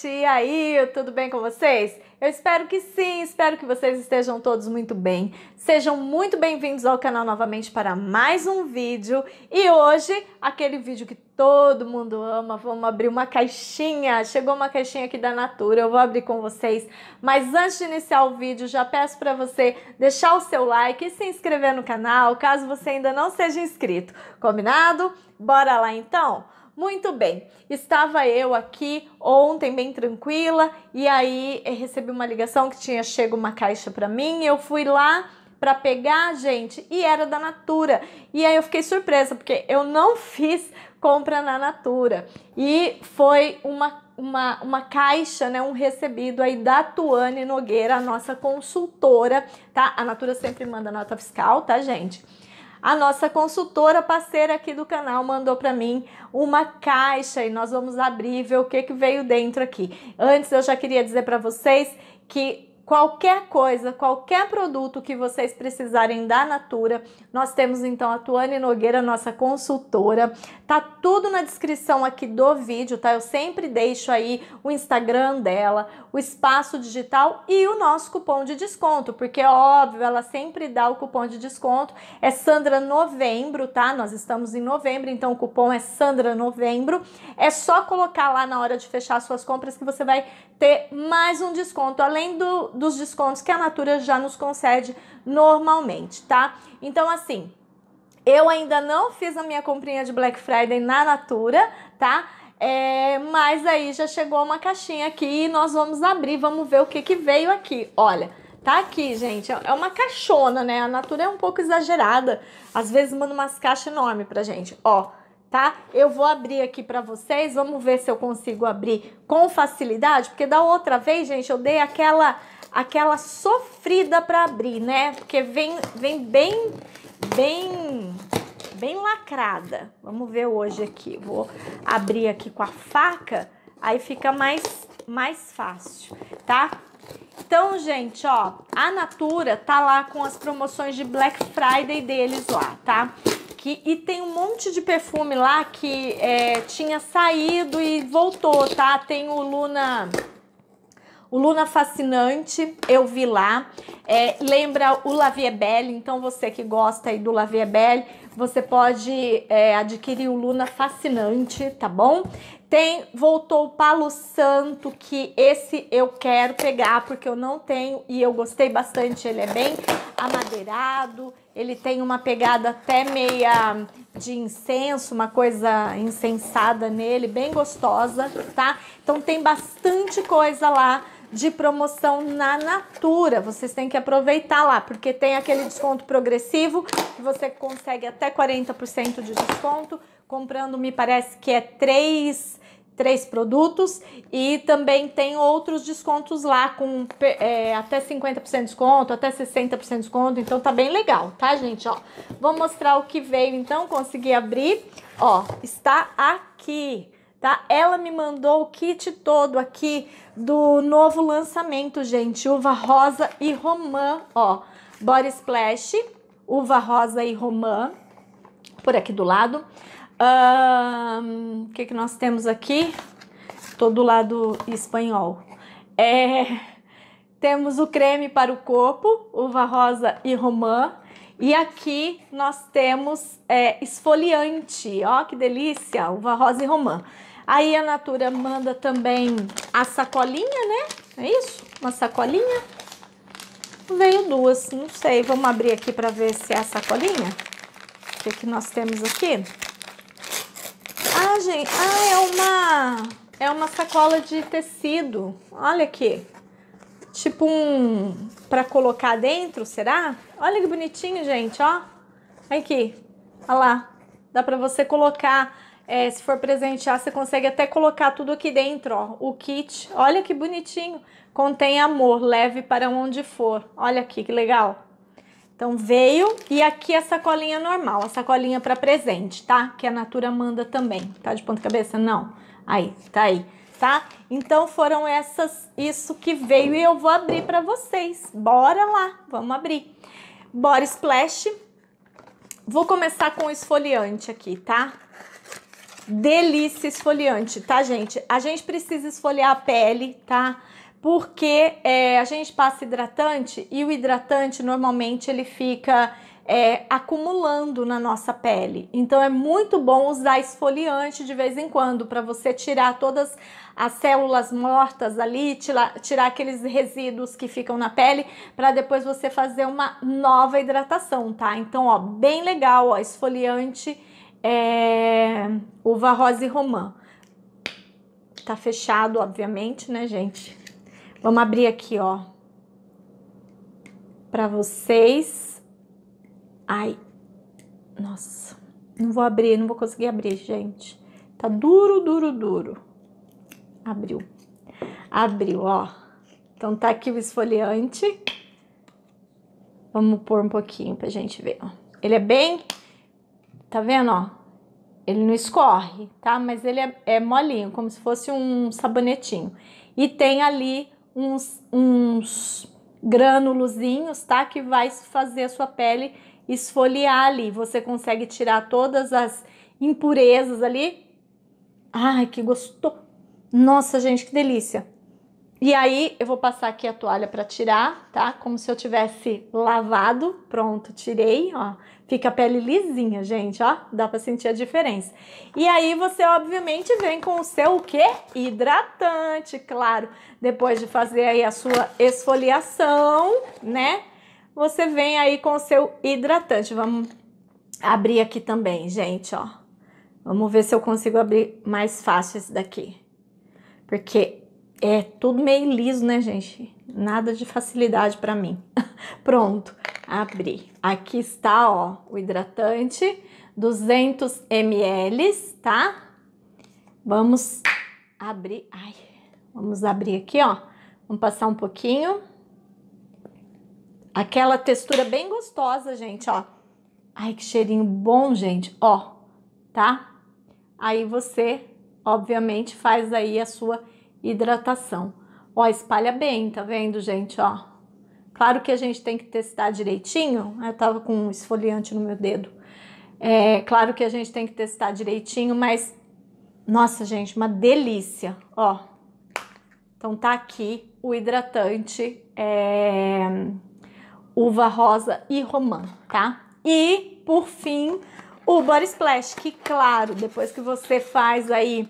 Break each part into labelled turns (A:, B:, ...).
A: gente! E aí, tudo bem com vocês? Eu espero que sim, espero que vocês estejam todos muito bem. Sejam muito bem-vindos ao canal novamente para mais um vídeo. E hoje, aquele vídeo que todo mundo ama, vamos abrir uma caixinha. Chegou uma caixinha aqui da Natura, eu vou abrir com vocês. Mas antes de iniciar o vídeo, já peço para você deixar o seu like e se inscrever no canal, caso você ainda não seja inscrito. Combinado? Bora lá então? Muito bem, estava eu aqui ontem bem tranquila e aí recebi uma ligação que tinha chego uma caixa para mim. Eu fui lá para pegar, gente, e era da Natura. E aí eu fiquei surpresa porque eu não fiz compra na Natura e foi uma uma, uma caixa, né, um recebido aí da Tuane Nogueira, a nossa consultora, tá? A Natura sempre manda nota fiscal, tá, gente? a nossa consultora parceira aqui do canal mandou para mim uma caixa e nós vamos abrir e ver o que, que veio dentro aqui. Antes eu já queria dizer para vocês que qualquer coisa, qualquer produto que vocês precisarem da Natura, nós temos então a Tuane Nogueira, nossa consultora. Tá tudo na descrição aqui do vídeo, tá? Eu sempre deixo aí o Instagram dela, o espaço digital e o nosso cupom de desconto, porque é óbvio, ela sempre dá o cupom de desconto. É Sandra Novembro, tá? Nós estamos em novembro, então o cupom é Sandra Novembro. É só colocar lá na hora de fechar suas compras que você vai ter mais um desconto, além do dos descontos que a Natura já nos concede normalmente, tá? Então, assim, eu ainda não fiz a minha comprinha de Black Friday na Natura, tá? É, mas aí já chegou uma caixinha aqui e nós vamos abrir, vamos ver o que, que veio aqui. Olha, tá aqui, gente. É uma caixona, né? A Natura é um pouco exagerada. Às vezes manda umas caixas enormes pra gente. Ó, tá? Eu vou abrir aqui para vocês, vamos ver se eu consigo abrir com facilidade, porque da outra vez, gente, eu dei aquela aquela sofrida para abrir, né? Porque vem vem bem bem bem lacrada. Vamos ver hoje aqui. Vou abrir aqui com a faca, aí fica mais mais fácil, tá? Então, gente, ó, a Natura tá lá com as promoções de Black Friday deles lá, tá? aqui e tem um monte de perfume lá que é, tinha saído e voltou, tá? Tem o Luna... O Luna Fascinante, eu vi lá. É, lembra o Lavier Belle, então você que gosta aí do Lavier Belle, você pode é, adquirir o Luna Fascinante, tá bom? Tem, voltou o Palo Santo, que esse eu quero pegar porque eu não tenho e eu gostei bastante. Ele é bem amadeirado, ele tem uma pegada até meia de incenso, uma coisa incensada nele, bem gostosa, tá? Então tem bastante coisa lá de promoção na Natura. Vocês têm que aproveitar lá, porque tem aquele desconto progressivo, que você consegue até 40% de desconto, comprando, me parece que é três, três produtos, e também tem outros descontos lá, com é, até 50% de desconto, até 60% de desconto, então tá bem legal, tá, gente? Ó, vou mostrar o que veio, então, consegui abrir, ó, está aqui tá? Ela me mandou o kit todo aqui do novo lançamento, gente. Uva rosa e romã, ó. Body Splash, uva rosa e romã, por aqui do lado. O um, que, que nós temos aqui? Todo lado espanhol. É, temos o creme para o corpo, uva rosa e romã. E aqui nós temos é, esfoliante, ó que delícia, uva rosa e romã. Aí a Natura manda também a sacolinha, né? É isso? Uma sacolinha. Veio duas, não sei. Vamos abrir aqui para ver se é a sacolinha. O que, que nós temos aqui? Ah, gente, ah, é uma é uma sacola de tecido. Olha aqui. Tipo um para colocar dentro, será? Olha que bonitinho, gente, ó. Aqui. Olha lá. Dá para você colocar é, se for presentear, você consegue até colocar tudo aqui dentro, ó. O kit, olha que bonitinho. Contém amor, leve para onde for. Olha aqui, que legal. Então veio e aqui a sacolinha normal, a sacolinha para presente, tá? Que a Natura manda também. Tá de ponta cabeça? Não. Aí, tá aí, tá? Então foram essas isso que veio e eu vou abrir para vocês. Bora lá, vamos abrir. Bora Splash. Vou começar com o esfoliante aqui, tá? delícia esfoliante, tá, gente? A gente precisa esfoliar a pele, tá? Porque é, a gente passa hidratante e o hidratante normalmente ele fica é, acumulando na nossa pele. Então é muito bom usar esfoliante de vez em quando para você tirar todas as células mortas ali, tira, tirar aqueles resíduos que ficam na pele para depois você fazer uma nova hidratação, tá? Então, ó, bem legal, ó, esfoliante é, uva rosa e romã. Tá fechado, obviamente, né, gente? Vamos abrir aqui, ó. Pra vocês. Ai, nossa. Não vou abrir, não vou conseguir abrir, gente. Tá duro, duro, duro. Abriu. Abriu, ó. Então tá aqui o esfoliante. Vamos pôr um pouquinho pra gente ver, ó. Ele é bem Tá vendo, ó? Ele não escorre, tá? Mas ele é, é molinho, como se fosse um sabonetinho. E tem ali uns, uns granulozinhos, tá? Que vai fazer a sua pele esfoliar ali. Você consegue tirar todas as impurezas ali. Ai, que gostoso! Nossa, gente, que delícia! E aí eu vou passar aqui a toalha para tirar, tá? Como se eu tivesse lavado. Pronto, tirei, ó. Fica a pele lisinha, gente, ó. Dá para sentir a diferença. E aí você obviamente vem com o seu o quê? Hidratante, claro. Depois de fazer aí a sua esfoliação, né? Você vem aí com o seu hidratante. Vamos abrir aqui também, gente, ó. Vamos ver se eu consigo abrir mais fácil esse daqui. Porque é tudo meio liso, né, gente? Nada de facilidade para mim. Pronto, abri. Aqui está, ó, o hidratante, 200 ml, tá? Vamos abrir. Ai, vamos abrir aqui, ó. Vamos passar um pouquinho. Aquela textura bem gostosa, gente, ó. Ai, que cheirinho bom, gente, ó, tá? Aí você, obviamente, faz aí a sua hidratação. Ó, espalha bem, tá vendo, gente? Ó, claro que a gente tem que testar direitinho. Né? Eu tava com um esfoliante no meu dedo. É claro que a gente tem que testar direitinho, mas nossa, gente, uma delícia. Ó, então tá aqui o hidratante é, uva rosa e romã, tá? E por fim, o body splash, que claro, depois que você faz aí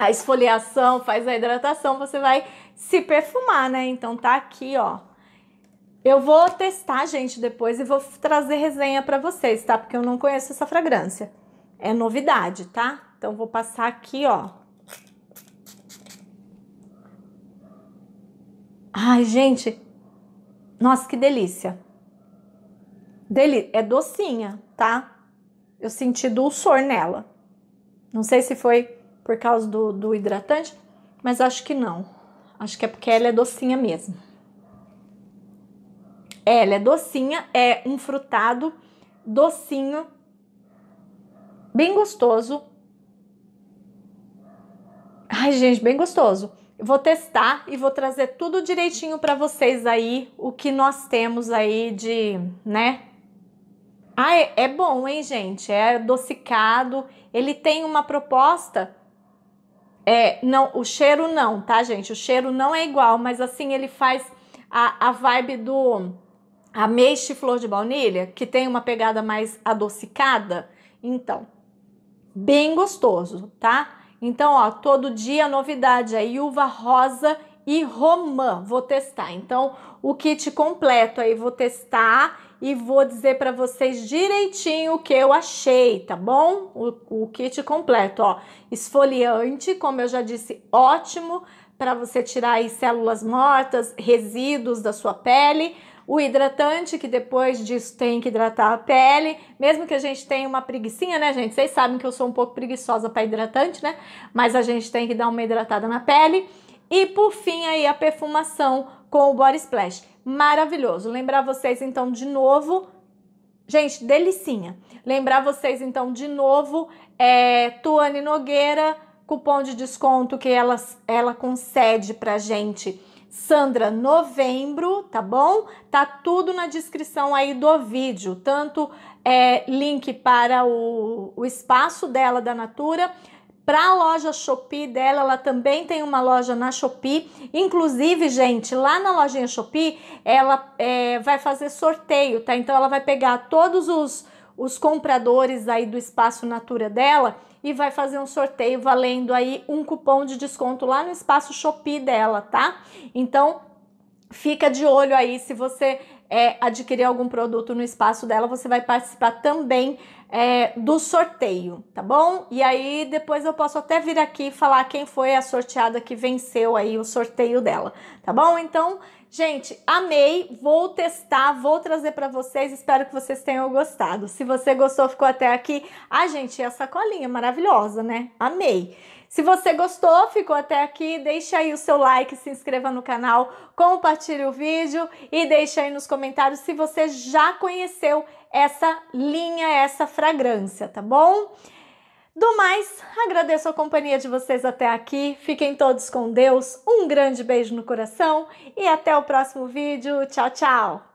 A: a esfoliação, faz a hidratação, você vai se perfumar, né? Então tá aqui, ó. Eu vou testar, gente, depois e vou trazer resenha para vocês, tá? Porque eu não conheço essa fragrância. É novidade, tá? Então vou passar aqui, ó. Ai, gente. Nossa, que delícia. Deli é docinha, tá? Eu senti dulçor nela. Não sei se foi por causa do, do hidratante, mas acho que não. Acho que é porque ela é docinha mesmo. É, ela é docinha, é um frutado docinho, bem gostoso. Ai, gente, bem gostoso. Vou testar e vou trazer tudo direitinho para vocês aí, o que nós temos aí de, né? Ah, é, é bom, hein, gente? É adocicado. Ele tem uma proposta é, não, o cheiro não, tá, gente? O cheiro não é igual, mas assim ele faz a, a vibe do ameixe flor de baunilha, que tem uma pegada mais adocicada. Então, bem gostoso, tá? Então, ó, todo dia novidade aí, uva rosa e romã. Vou testar. Então, o kit completo aí vou testar e vou dizer para vocês direitinho o que eu achei, tá bom? O, o, kit completo, ó. Esfoliante, como eu já disse, ótimo para você tirar aí células mortas, resíduos da sua pele. O hidratante, que depois disso tem que hidratar a pele, mesmo que a gente tenha uma preguiça, né, gente? Vocês sabem que eu sou um pouco preguiçosa para hidratante, né? Mas a gente tem que dar uma hidratada na pele e por fim aí a perfumação com o Body Splash. Maravilhoso. Lembrar vocês então de novo, gente, delicinha. Lembrar vocês então de novo, é, Tuane Nogueira, cupom de desconto que ela, ela concede pra gente. Sandra Novembro, tá bom? Tá tudo na descrição aí do vídeo, tanto é, link para o, o espaço dela da Natura, para a loja Shopee dela, ela também tem uma loja na Shopee. Inclusive, gente, lá na lojinha Shopee, ela é, vai fazer sorteio, tá? Então, ela vai pegar todos os, os compradores aí do espaço Natura dela e vai fazer um sorteio valendo aí um cupom de desconto lá no espaço Shopee dela, tá? Então, fica de olho aí se você é, adquirir algum produto no espaço dela, você vai participar também é, do sorteio, tá bom? E aí depois eu posso até vir aqui falar quem foi a sorteada que venceu aí o sorteio dela, tá bom? Então, gente, amei, vou testar, vou trazer para vocês, espero que vocês tenham gostado. Se você gostou, ficou até aqui. Ah, gente, a sacolinha maravilhosa, né? Amei. Se você gostou, ficou até aqui, deixa aí o seu like, se inscreva no canal, compartilhe o vídeo e deixa aí nos comentários se você já conheceu essa linha, essa fragrância, tá bom? Do mais, agradeço a companhia de vocês até aqui. Fiquem todos com Deus. Um grande beijo no coração e até o próximo vídeo. Tchau, tchau!